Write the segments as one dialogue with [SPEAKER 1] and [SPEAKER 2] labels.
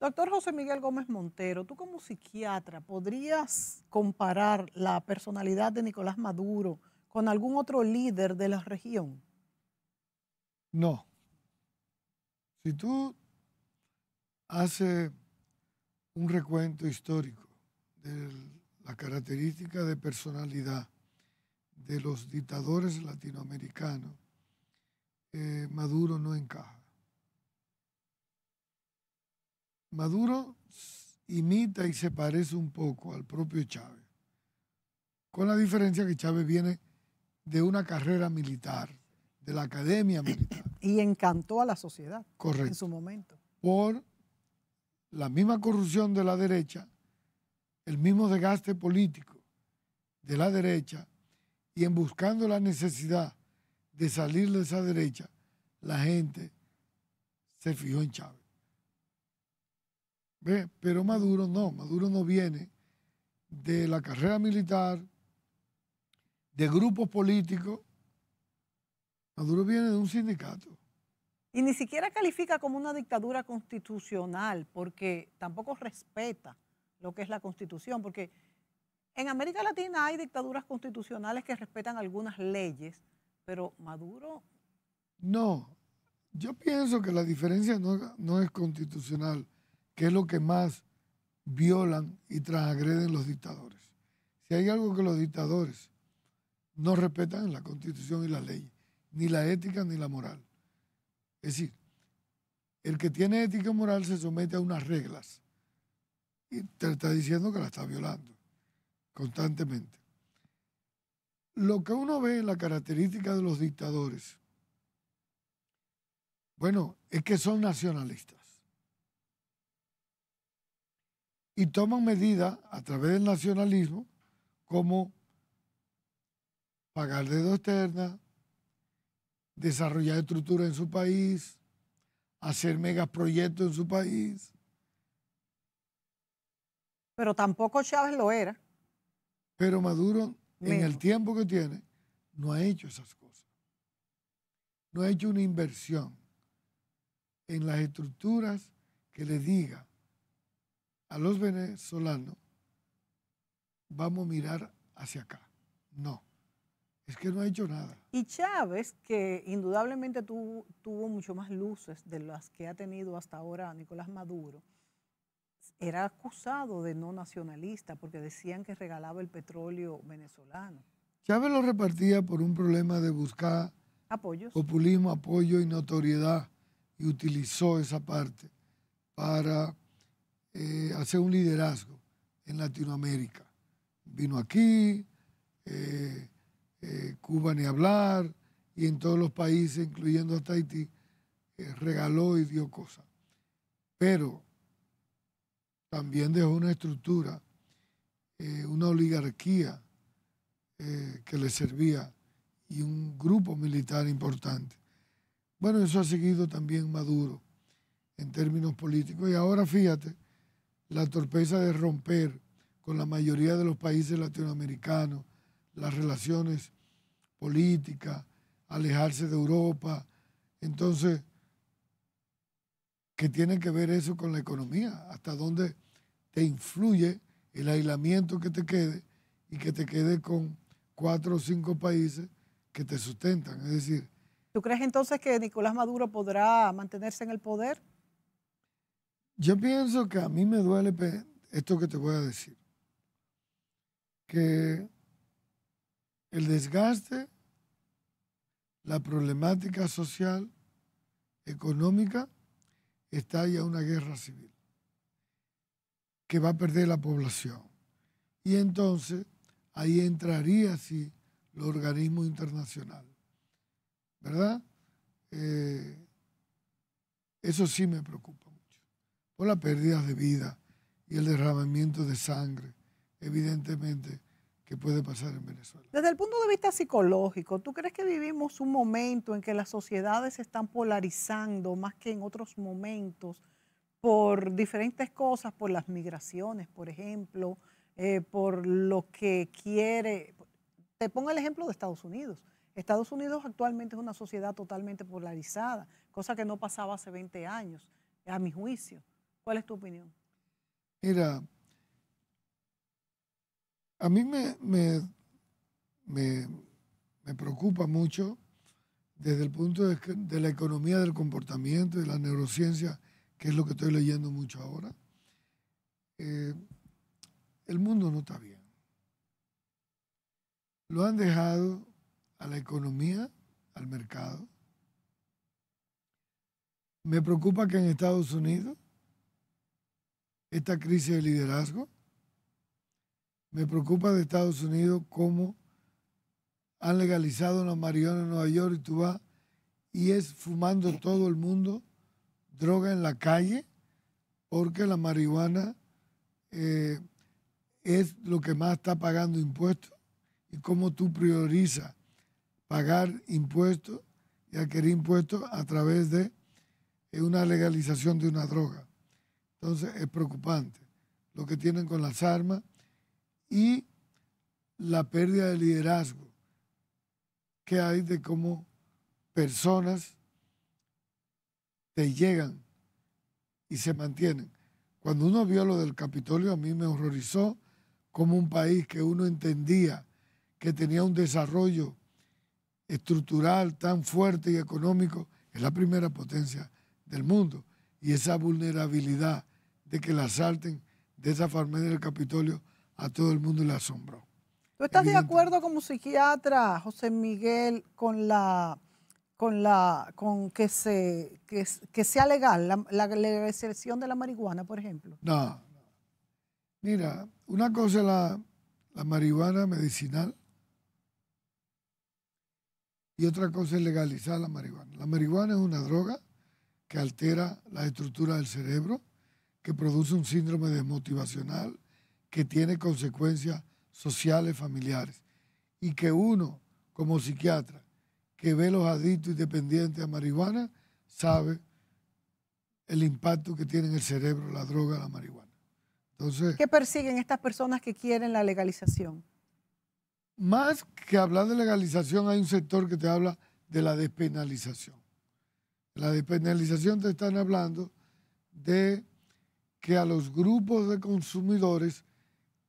[SPEAKER 1] Doctor José Miguel Gómez Montero, tú como psiquiatra, ¿podrías comparar la personalidad de Nicolás Maduro con algún otro líder de la región?
[SPEAKER 2] No. Si tú hace un recuento histórico de la característica de personalidad de los dictadores latinoamericanos, eh, Maduro no encaja. Maduro imita y se parece un poco al propio Chávez, con la diferencia que Chávez viene de una carrera militar, de la academia militar. Y encantó a la sociedad en su momento. Por la misma corrupción de la derecha, el mismo desgaste político de la derecha y en buscando la necesidad de salir de esa derecha, la gente se fijó en Chávez. Pero Maduro no, Maduro no viene de la carrera militar, de grupos políticos. Maduro viene de un sindicato.
[SPEAKER 1] Y ni siquiera califica como una dictadura constitucional, porque tampoco respeta lo que es la constitución, porque en América Latina hay dictaduras constitucionales que respetan algunas leyes, pero Maduro...
[SPEAKER 2] No, yo pienso que la diferencia no, es constitucional, que es lo que más violan y transgreden los dictadores. Si hay algo que los dictadores no respetan, la constitución y la ley, ni la ética ni la moral. Es decir, el que tiene ética moral se somete a unas reglas y te está diciendo que la está violando constantemente. Lo que uno ve en la característica de los dictadores, bueno, es que son nacionalistas y toman medidas a través del nacionalismo como pagar deuda externa, desarrollar estructuras en su país, hacer megaproyectos en su país.
[SPEAKER 1] Pero tampoco Chávez lo era.
[SPEAKER 2] Pero Maduro, en el tiempo que tiene, no ha hecho esas cosas. No ha hecho una inversión en las estructuras que le diga a los venezolanos, vamos a mirar hacia acá. No. Es que no ha hecho nada.
[SPEAKER 1] Y Chávez, que indudablemente tuvo, tuvo mucho más luces de las que ha tenido hasta ahora Nicolás Maduro, era acusado de no nacionalista porque decían que regalaba el petróleo venezolano.
[SPEAKER 2] Chávez lo repartía por un problema de buscar Apoyos. populismo, apoyo y notoriedad y utilizó esa parte para eh, hacer un liderazgo en Latinoamérica. Vino aquí, eh, eh, Cuba ni hablar, y en todos los países, incluyendo hasta Haití, eh, regaló y dio cosas. Pero también dejó una estructura, eh, una oligarquía que le servía y un grupo militar importante. Bueno, eso ha seguido también Maduro en términos políticos. Y ahora fíjate la torpeza de romper con la mayoría de los países latinoamericanos, las relaciones políticas, alejarse de Europa. Entonces, ¿qué tiene que ver eso con la economía? ¿Hasta dónde te influye el aislamiento que te quede y que te quede con cuatro o cinco países que te sustentan? Es decir...
[SPEAKER 1] ¿Tú crees entonces que Nicolás Maduro podrá mantenerse en el poder?
[SPEAKER 2] Yo pienso que a mí me duele esto que te voy a decir, que el desgaste, la problemática social, económica, está ya una guerra civil que va a perder la población. Y entonces ahí entraría sí el organismo internacional. ¿Verdad? Eh, eso sí me preocupa mucho. Por las pérdidas de vida y el derramamiento de sangre, evidentemente ¿Qué puede pasar en Venezuela.
[SPEAKER 1] Desde el punto de vista psicológico, ¿tú crees que vivimos un momento en que las sociedades se están polarizando más que en otros momentos por diferentes cosas, por las migraciones, por ejemplo, eh, por lo que quiere? Te pongo el ejemplo de Estados Unidos. Estados Unidos actualmente es una sociedad totalmente polarizada, cosa que no pasaba hace 20 años, a mi juicio. ¿Cuál es tu opinión?
[SPEAKER 2] Mira, a mí me, preocupa mucho desde el punto de, de, la economía del comportamiento, de la neurociencia, que es lo que estoy leyendo mucho ahora, eh, el mundo no está bien. Lo han dejado a la economía, al mercado. Me preocupa que en Estados Unidos esta crisis de liderazgo me preocupa de Estados Unidos cómo han legalizado la marihuana en Nueva York y tú vas y es fumando todo el mundo droga en la calle porque la marihuana eh, es lo que más está pagando impuestos y cómo tú priorizas pagar impuestos y adquirir impuestos a través de eh, una legalización de una droga. Entonces es preocupante lo que tienen con las armas y la pérdida de liderazgo que hay de cómo personas te llegan y se mantienen. Cuando uno vio lo del Capitolio, a mí me horrorizó como un país que uno entendía que tenía un desarrollo estructural tan fuerte y económico, es la primera potencia del mundo. Y esa vulnerabilidad de que la salten de esa farmacia del Capitolio a todo el mundo le asombró.
[SPEAKER 1] ¿Tú estás de acuerdo como psiquiatra, José Miguel, con la con la con que se que, sea legal la, legalización de la marihuana, por ejemplo?
[SPEAKER 2] No. Mira, una cosa es la, la marihuana medicinal y otra cosa es legalizar la marihuana. La marihuana es una droga que altera la estructura del cerebro, que produce un síndrome desmotivacional, que tiene consecuencias sociales, familiares. Y que uno, como psiquiatra, que ve los adictos y dependientes a marihuana, sabe el impacto que tiene en el cerebro la droga, la marihuana. Entonces,
[SPEAKER 1] ¿Qué persiguen estas personas que quieren la legalización?
[SPEAKER 2] Más que hablar de legalización, hay un sector que te habla de la despenalización. La despenalización te están hablando de que a los grupos de consumidores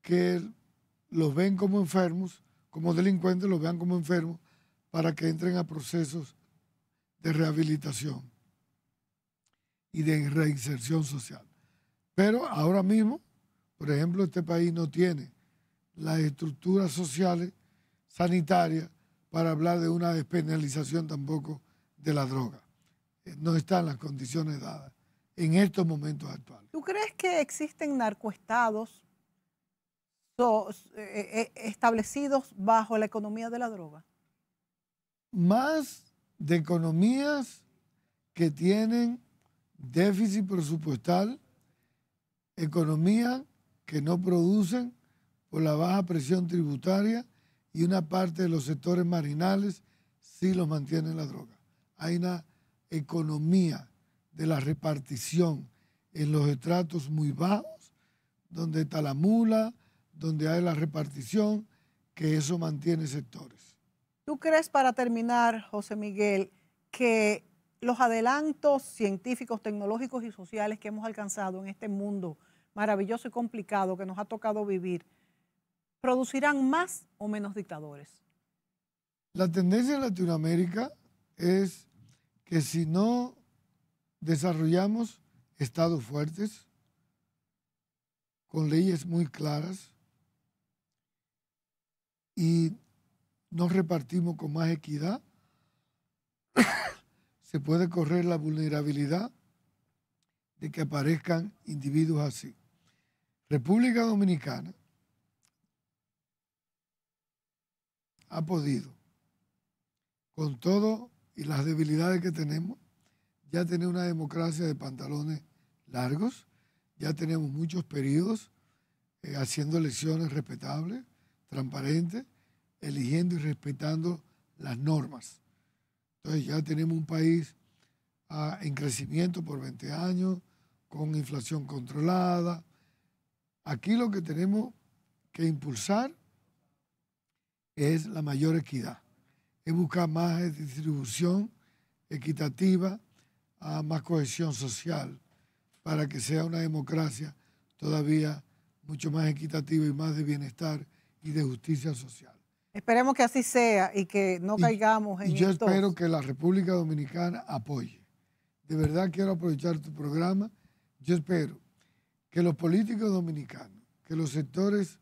[SPEAKER 2] que los ven como enfermos, como delincuentes, los vean como enfermos, para que entren a procesos de rehabilitación y de reinserción social. Pero ahora mismo, por ejemplo, este país no tiene las estructuras sociales, sanitarias, para hablar de una despenalización tampoco de la droga. No están las condiciones dadas en estos momentos actuales.
[SPEAKER 1] ¿Tú crees que existen narcoestados eh, eh, establecidos bajo la economía de la droga?
[SPEAKER 2] Más de economías que tienen déficit presupuestal, economía que no producen por la baja presión tributaria y una parte de los sectores marginales sí los mantiene la droga. Hay una economía de la repartición en los estratos muy bajos, donde está la mula, donde hay la repartición, que eso mantiene sectores.
[SPEAKER 1] ¿Tú crees, para terminar, José Miguel, que los adelantos científicos, tecnológicos y sociales que hemos alcanzado en este mundo maravilloso y complicado que nos ha tocado vivir, producirán más o menos dictadores?
[SPEAKER 2] La tendencia en Latinoamérica es que si no desarrollamos estados fuertes, con leyes muy claras, y no repartimos con más equidad, se puede correr la vulnerabilidad de que aparezcan individuos así. República Dominicana ha podido, con todo y las debilidades que tenemos, ya tener una democracia de pantalones largos, ya tenemos muchos periodos eh, haciendo elecciones respetables, transparente, eligiendo y respetando las normas. Entonces ya tenemos un país ah, en crecimiento por 20 años, con inflación controlada. Aquí lo que tenemos que impulsar es la mayor equidad, es buscar más distribución equitativa, ah, más cohesión social, para que sea una democracia todavía mucho más equitativa y más de bienestar y de justicia social.
[SPEAKER 1] Esperemos que así sea y que no caigamos en... Y yo espero
[SPEAKER 2] que la República Dominicana apoye. De verdad quiero aprovechar tu programa. Yo espero que los políticos dominicanos, que los sectores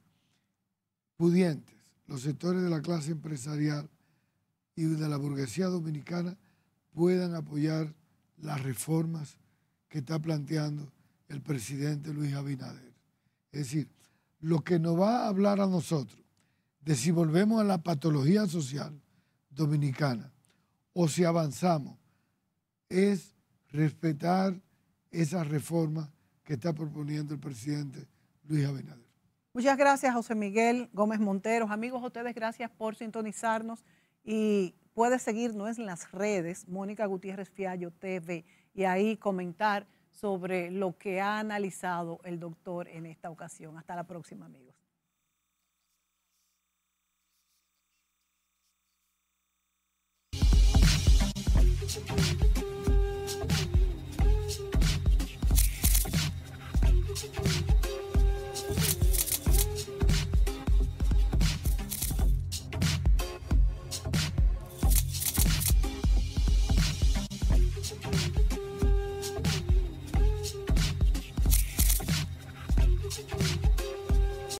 [SPEAKER 2] pudientes, los sectores de la clase empresarial y de la burguesía dominicana puedan apoyar las reformas que está planteando el presidente Luis Abinader. Es decir, lo que nos va a hablar a nosotros de si volvemos a la patología social dominicana o si avanzamos es respetar esa reforma que está proponiendo el presidente Luis Abinader.
[SPEAKER 1] Muchas gracias, José Miguel Gómez Monteros. Amigos, ustedes gracias por sintonizarnos y puedes seguirnos en las redes, Mónica Gutiérrez Fiallo TV, y ahí comentar sobre lo que ha analizado el doctor en esta ocasión. Hasta la próxima, amigos.